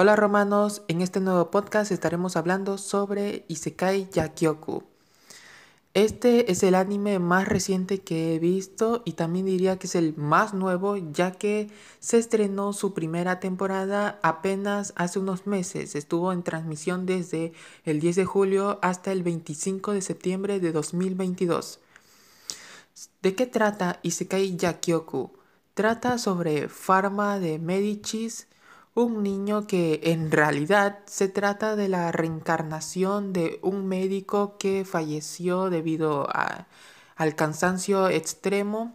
Hola romanos, en este nuevo podcast estaremos hablando sobre Isekai Yakyoku. Este es el anime más reciente que he visto y también diría que es el más nuevo ya que se estrenó su primera temporada apenas hace unos meses. Estuvo en transmisión desde el 10 de julio hasta el 25 de septiembre de 2022. ¿De qué trata Isekai Yakyoku? Trata sobre Farma de Medicis un niño que en realidad se trata de la reencarnación de un médico que falleció debido a, al cansancio extremo.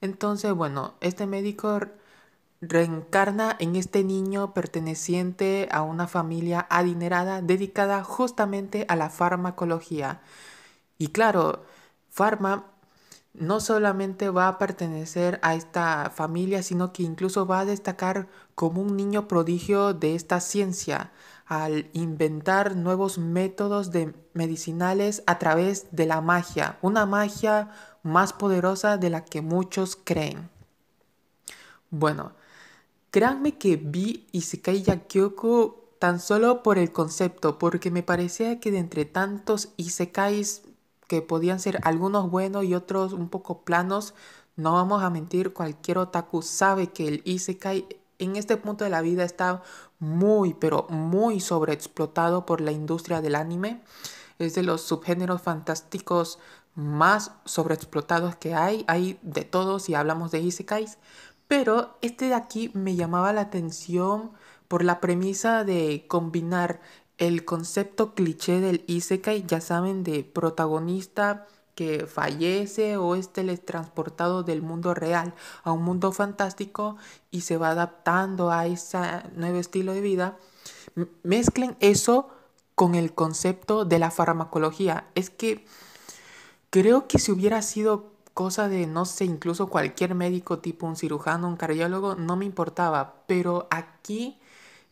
Entonces, bueno, este médico reencarna en este niño perteneciente a una familia adinerada dedicada justamente a la farmacología. Y claro, Pharma no solamente va a pertenecer a esta familia, sino que incluso va a destacar como un niño prodigio de esta ciencia al inventar nuevos métodos de medicinales a través de la magia, una magia más poderosa de la que muchos creen. Bueno, créanme que vi Isekai Yakyoku tan solo por el concepto, porque me parecía que de entre tantos Isekais que podían ser algunos buenos y otros un poco planos. No vamos a mentir, cualquier otaku sabe que el isekai en este punto de la vida está muy, pero muy sobreexplotado por la industria del anime. Es de los subgéneros fantásticos más sobreexplotados que hay. Hay de todos y hablamos de isekais. Pero este de aquí me llamaba la atención por la premisa de combinar el concepto cliché del Isekai, ya saben, de protagonista que fallece o es teletransportado del mundo real a un mundo fantástico y se va adaptando a ese nuevo estilo de vida, mezclen eso con el concepto de la farmacología. Es que creo que si hubiera sido cosa de, no sé, incluso cualquier médico tipo un cirujano, un cardiólogo, no me importaba, pero aquí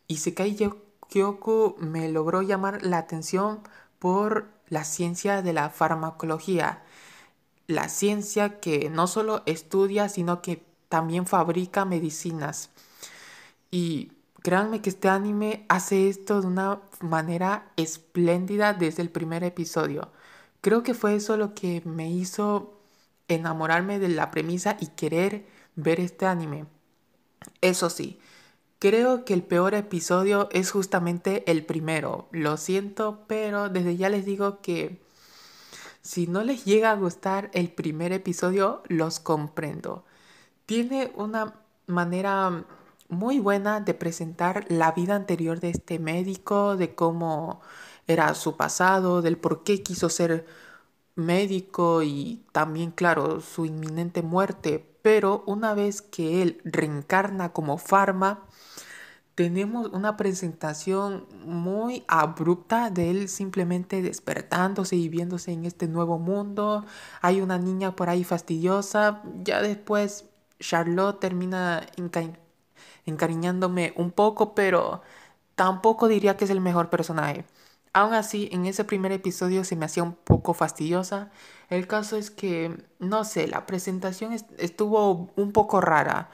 Isekai yo Kyoko me logró llamar la atención por la ciencia de la farmacología, la ciencia que no solo estudia, sino que también fabrica medicinas. Y créanme que este anime hace esto de una manera espléndida desde el primer episodio. Creo que fue eso lo que me hizo enamorarme de la premisa y querer ver este anime. Eso sí, Creo que el peor episodio es justamente el primero. Lo siento, pero desde ya les digo que si no les llega a gustar el primer episodio, los comprendo. Tiene una manera muy buena de presentar la vida anterior de este médico, de cómo era su pasado, del por qué quiso ser médico y también, claro, su inminente muerte. Pero una vez que él reencarna como Farma, tenemos una presentación muy abrupta de él simplemente despertándose y viéndose en este nuevo mundo. Hay una niña por ahí fastidiosa. Ya después Charlotte termina encariñándome un poco, pero tampoco diría que es el mejor personaje. Aún así, en ese primer episodio se me hacía un poco fastidiosa. El caso es que, no sé, la presentación estuvo un poco rara.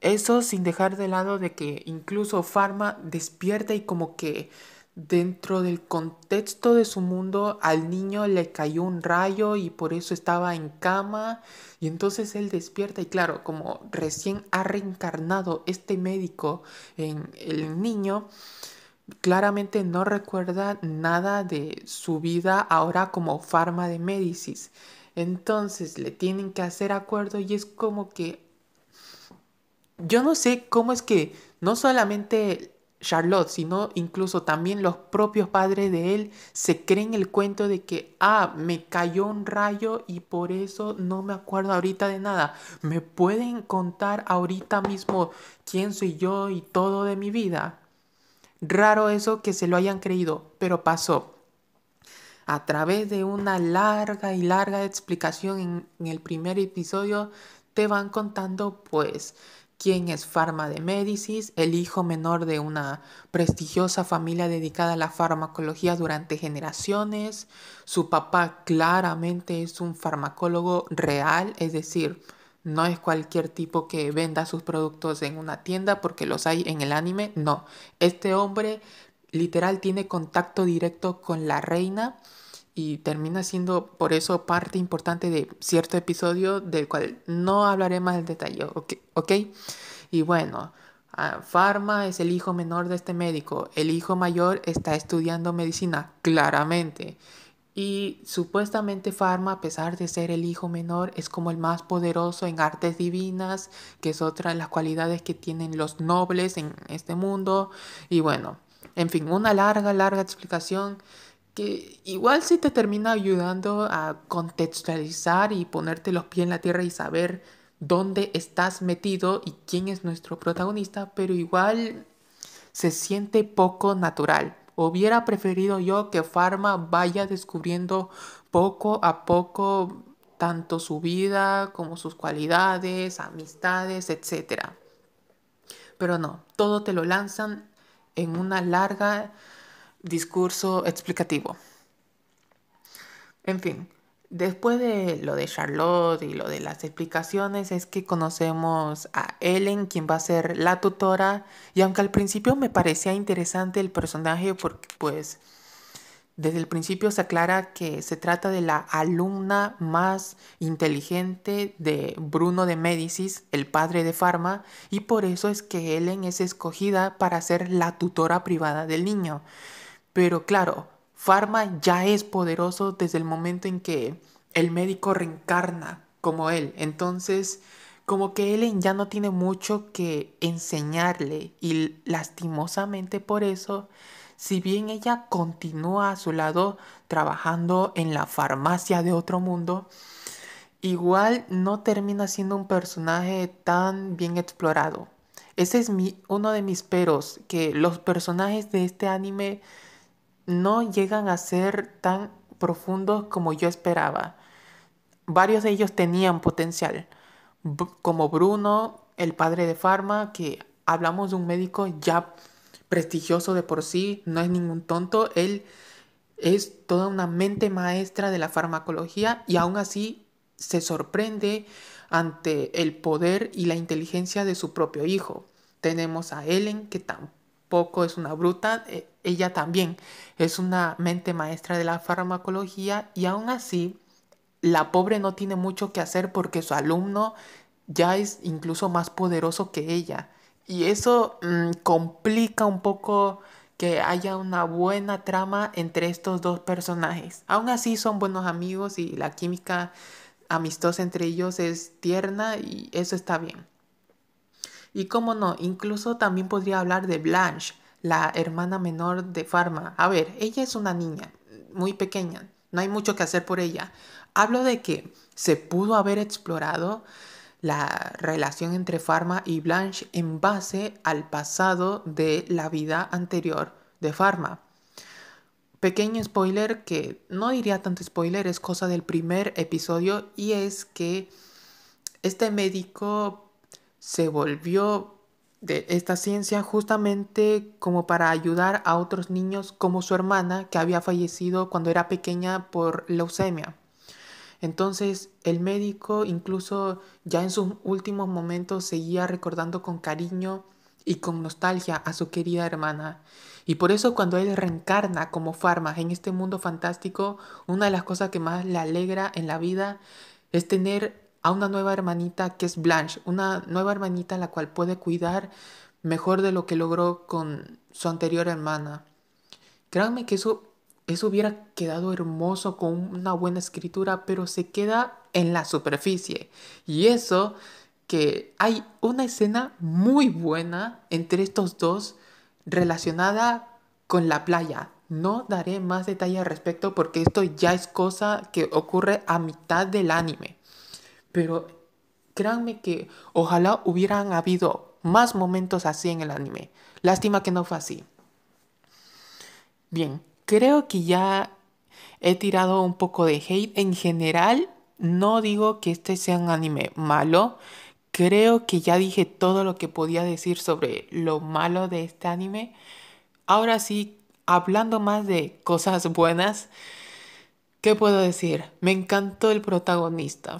Eso sin dejar de lado de que incluso Pharma despierta y como que dentro del contexto de su mundo al niño le cayó un rayo y por eso estaba en cama y entonces él despierta y claro, como recién ha reencarnado este médico en el niño, claramente no recuerda nada de su vida ahora como farma de Médicis. Entonces le tienen que hacer acuerdo y es como que yo no sé cómo es que no solamente Charlotte, sino incluso también los propios padres de él se creen el cuento de que, ah, me cayó un rayo y por eso no me acuerdo ahorita de nada. ¿Me pueden contar ahorita mismo quién soy yo y todo de mi vida? Raro eso que se lo hayan creído, pero pasó. A través de una larga y larga explicación en, el primer episodio, te van contando pues quien es Farma de Médicis, el hijo menor de una prestigiosa familia dedicada a la farmacología durante generaciones. Su papá claramente es un farmacólogo real, es decir, no es cualquier tipo que venda sus productos en una tienda porque los hay en el anime, no. Este hombre literal tiene contacto directo con la reina y termina siendo por eso parte importante de cierto episodio del cual no hablaré más en detalle, ¿ok? Y bueno, Farma ah, es el hijo menor de este médico, el hijo mayor está estudiando medicina, claramente. Y supuestamente Farma, a pesar de ser el hijo menor, es como el más poderoso en artes divinas, que es otra de las cualidades que tienen los nobles en este mundo. Y bueno, en fin, una larga, larga explicación que igual sí te termina ayudando a contextualizar y ponerte los pies en la tierra y saber dónde estás metido y quién es nuestro protagonista, pero igual se siente poco natural. Hubiera preferido yo que Farma vaya descubriendo poco a poco tanto su vida como sus cualidades, amistades, etc. Pero no, todo te lo lanzan en una larga discurso explicativo. En fin, después de lo de Charlotte y lo de las explicaciones es que conocemos a Ellen, quien va a ser la tutora, y aunque al principio me parecía interesante el personaje porque pues desde el principio se aclara que se trata de la alumna más inteligente de Bruno de Médicis, el padre de Farma, y por eso es que Ellen es escogida para ser la tutora privada del niño. Pero claro, Pharma ya es poderoso desde el momento en que el médico reencarna como él. Entonces, como que Ellen ya no tiene mucho que enseñarle y lastimosamente por eso, si bien ella continúa a su lado trabajando en la farmacia de otro mundo, igual no termina siendo un personaje tan bien explorado. Ese es mi, uno de mis peros, que los personajes de este anime no llegan a ser tan profundos como yo esperaba. Varios de ellos tenían potencial, como Bruno, el padre de Farma, que hablamos de un médico ya prestigioso de por sí, no es ningún tonto, él es toda una mente maestra de la farmacología y aún así se sorprende ante el poder y la inteligencia de su propio hijo. Tenemos a Ellen, que tampoco poco es una bruta, eh, ella también es una mente maestra de la farmacología y aún así la pobre no tiene mucho que hacer porque su alumno ya es incluso más poderoso que ella. Y eso mm, complica un poco que haya una buena trama entre estos dos personajes. Aún así son buenos amigos y la química amistosa entre ellos es tierna y eso está bien. Y cómo no, incluso también podría hablar de Blanche, la hermana menor de Pharma. A ver, ella es una niña, muy pequeña, no hay mucho que hacer por ella. Hablo de que se pudo haber explorado la relación entre Pharma y Blanche en base al pasado de la vida anterior de Pharma. Pequeño spoiler que no diría tanto spoiler, es cosa del primer episodio y es que este médico se volvió de esta ciencia justamente como para ayudar a otros niños como su hermana que había fallecido cuando era pequeña por leucemia. Entonces el médico incluso ya en sus últimos momentos seguía recordando con cariño y con nostalgia a su querida hermana. Y por eso cuando él reencarna como farma en este mundo fantástico, una de las cosas que más le alegra en la vida es tener a una nueva hermanita que es Blanche, una nueva hermanita la cual puede cuidar mejor de lo que logró con su anterior hermana. Créanme que eso, eso hubiera quedado hermoso con una buena escritura, pero se queda en la superficie. Y eso que hay una escena muy buena entre estos dos relacionada con la playa. No daré más detalle al respecto porque esto ya es cosa que ocurre a mitad del anime. Pero créanme que ojalá hubieran habido más momentos así en el anime. Lástima que no fue así. Bien, creo que ya he tirado un poco de hate. En general, no digo que este sea un anime malo. Creo que ya dije todo lo que podía decir sobre lo malo de este anime. Ahora sí, hablando más de cosas buenas, ¿qué puedo decir? Me encantó el protagonista.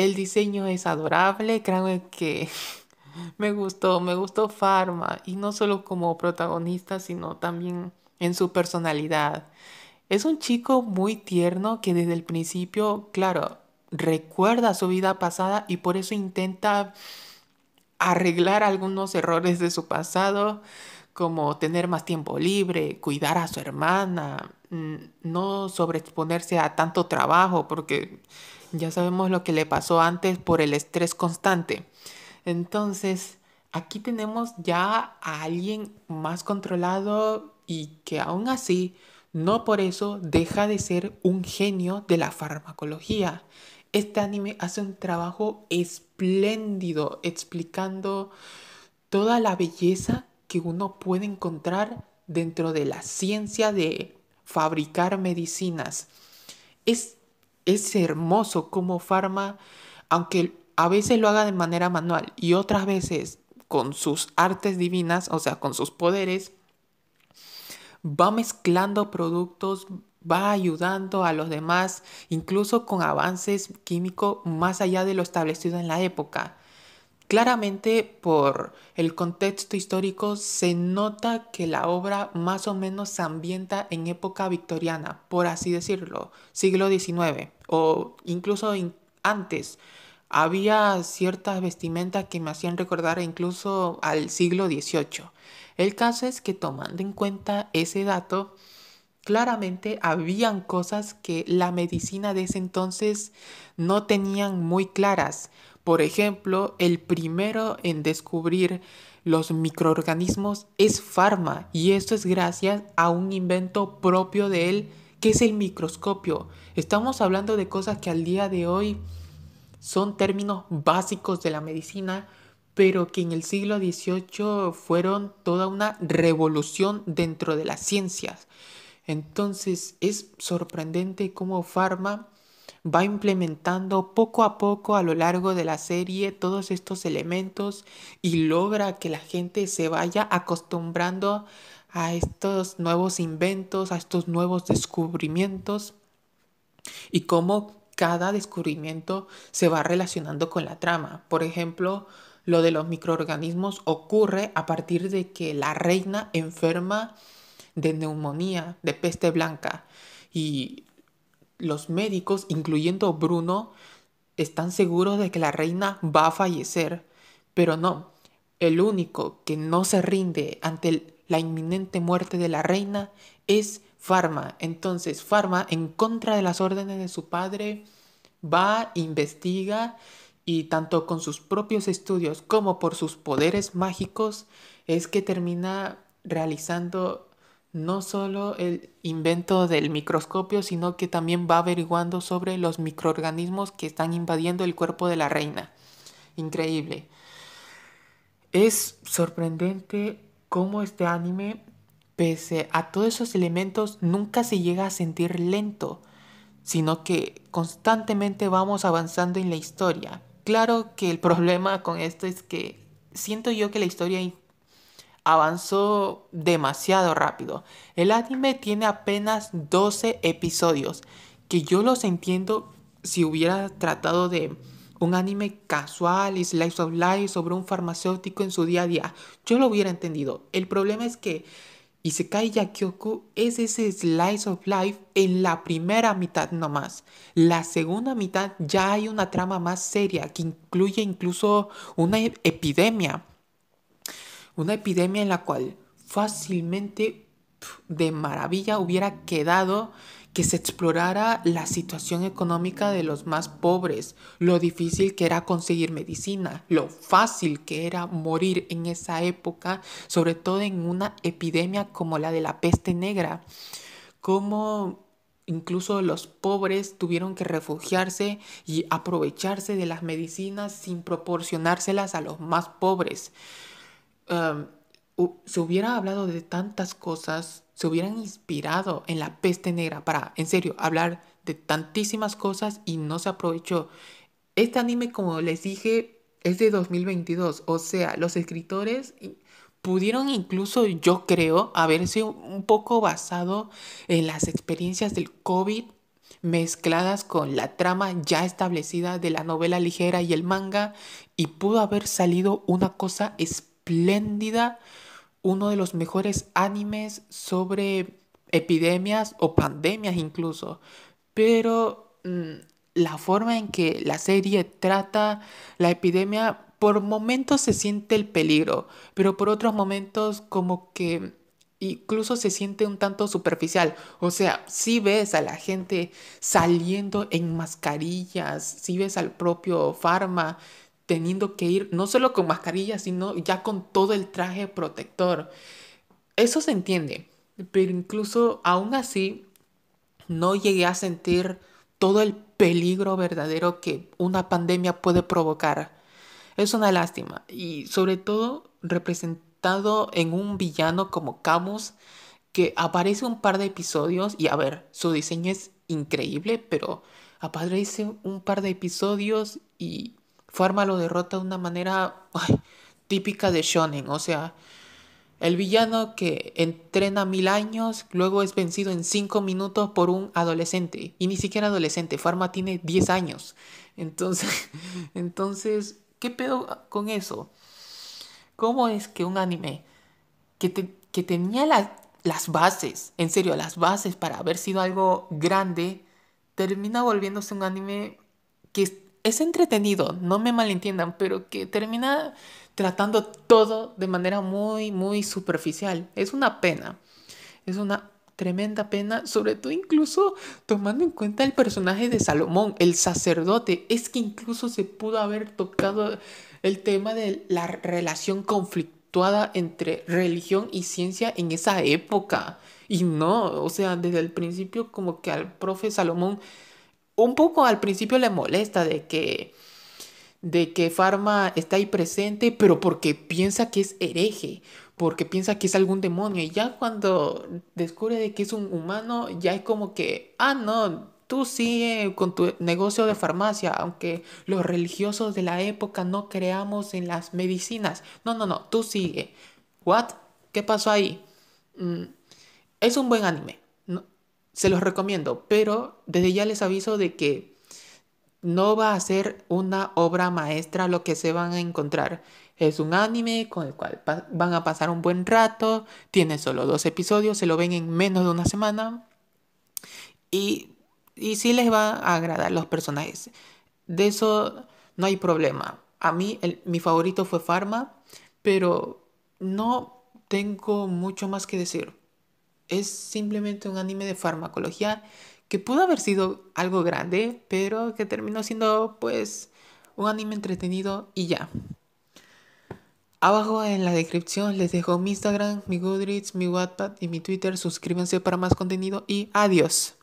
El diseño es adorable, creo que me gustó, me gustó Farma y no solo como protagonista, sino también en su personalidad. Es un chico muy tierno que desde el principio, claro, recuerda su vida pasada y por eso intenta arreglar algunos errores de su pasado como tener más tiempo libre, cuidar a su hermana, mm, no sobreexponerse a tanto trabajo, porque ya sabemos lo que le pasó antes por el estrés constante. Entonces, aquí tenemos ya a alguien más controlado y que aún así, no por eso deja de ser un genio de la farmacología. Este anime hace un trabajo espléndido explicando toda la belleza que uno puede encontrar dentro de la ciencia de fabricar medicinas. Es, hermoso como Pharma, aunque a veces lo haga de manera manual y otras veces con sus artes divinas, o sea, con sus poderes, va mezclando productos, va ayudando a los demás, incluso con avances químicos más allá de lo establecido en la época. Claramente por el contexto histórico se nota que la obra más o menos se ambienta en época victoriana, por así decirlo, siglo XIX o incluso antes. Había ciertas vestimentas que me hacían recordar incluso al siglo XVIII. El caso es que tomando en cuenta ese dato, claramente habían cosas que la medicina de ese entonces no tenían muy claras. Por ejemplo, el primero en descubrir los microorganismos es Pharma y esto es gracias a un invento propio de él que es el microscopio. Estamos hablando de cosas que al día de hoy son términos básicos de la medicina, pero que en el siglo XVIII fueron toda una revolución dentro de las ciencias. Entonces es sorprendente cómo Farma va implementando poco a poco a lo largo de la serie todos estos elementos y logra que la gente se vaya acostumbrando a estos nuevos inventos, a estos nuevos descubrimientos y cómo cada descubrimiento se va relacionando con la trama. Por ejemplo, lo de los microorganismos ocurre a partir de que la reina enferma de neumonía, de peste blanca. Y los médicos, incluyendo Bruno, están seguros de que la reina va a fallecer, pero no, el único que no se rinde ante la inminente muerte de la reina es Farma. Entonces Farma, en contra de las órdenes de su padre, va, investiga y tanto con sus propios estudios como por sus poderes mágicos es que termina realizando no solo el invento del microscopio, sino que también va averiguando sobre los microorganismos que están invadiendo el cuerpo de la reina. Increíble. Es sorprendente cómo este anime, pese a todos esos elementos, nunca se llega a sentir lento, sino que constantemente vamos avanzando en la historia. Claro que el problema con esto es que siento yo que la historia avanzó demasiado rápido. El anime tiene apenas 12 episodios, que yo los entiendo si hubiera tratado de un anime casual y slice of life sobre un farmacéutico en su día a día. Yo lo hubiera entendido. El problema es que Isekai Yakyoku es ese slice of life en la primera mitad nomás. La segunda mitad ya hay una trama más seria que incluye incluso una epidemia una epidemia en la cual fácilmente de maravilla hubiera quedado que se explorara la situación económica de los más pobres, lo difícil que era conseguir medicina, lo fácil que era morir en esa época, sobre todo en una epidemia como la de la peste negra, cómo incluso los pobres tuvieron que refugiarse y aprovecharse de las medicinas sin proporcionárselas a los más pobres. Em, se hubiera hablado de tantas cosas, se hubieran inspirado en la peste negra para, en serio, hablar de tantísimas cosas y no se aprovechó. Este anime, como les dije, es de 2022, o sea, los escritores pudieron incluso, yo creo, haberse un poco basado en las experiencias del COVID mezcladas con la trama ya establecida de la novela ligera y el manga y pudo haber salido una cosa especial espléndida, uno de los mejores animes sobre epidemias o pandemias incluso. Pero mm, la forma en que la serie trata la epidemia, por momentos se siente el peligro, pero por otros momentos como que incluso se siente un tanto superficial. O sea, si ves a la gente saliendo en mascarillas, si ves al propio Farma teniendo que ir no solo con mascarilla, sino ya con todo el traje protector. Eso se entiende, pero incluso aún así no llegué a sentir todo el peligro verdadero que una pandemia puede provocar. Es una lástima y sobre todo representado en un villano como Camus que aparece un par de episodios y a ver, su diseño es increíble, pero aparece un par de episodios y Farma lo derrota de una manera típica de Shonen, o sea, el villano que entrena mil años, luego es vencido en cinco minutos por un adolescente. Y ni siquiera adolescente, Farma tiene diez años. Entonces, entonces, ¿qué pedo con eso? ¿Cómo es que un anime que, que tenía las bases, en serio, las bases para haber sido algo grande, termina volviéndose un anime que es entretenido, no me malentiendan, pero que termina tratando todo de manera muy, muy superficial. Es una pena. Es una tremenda pena, sobre todo incluso tomando en cuenta el personaje de Salomón, el sacerdote. Es que incluso se pudo haber tocado el tema de la relación conflictuada entre religión y ciencia en esa época. Y no, o sea, desde el principio como que al profe Salomón un poco al principio le molesta de que de que Farma está ahí presente, pero porque piensa que es hereje, porque piensa que es algún demonio. Y ya cuando descubre de que es un humano, ya es como que, ah, no, tú sigue con tu negocio de farmacia, aunque los religiosos de la época no creamos en las medicinas. No, no, no, tú sigue. ¿What? ¿Qué pasó ahí? Mm, es un buen anime se los recomiendo, pero desde ya les aviso de que no va a ser una obra maestra lo que se van a encontrar. Es un anime con el cual van a pasar un buen rato, tiene solo dos episodios, se lo ven en menos de una semana y, y sí les va a agradar los personajes. De eso no hay problema. A mí mi favorito fue Pharma, pero no tengo mucho más que decir es simplemente un anime de farmacología que pudo haber sido algo grande, pero que terminó siendo pues un anime entretenido y ya. Abajo en la descripción les dejo mi Instagram, mi Goodreads, mi Wattpad y mi Twitter. Suscríbanse para más contenido y adiós.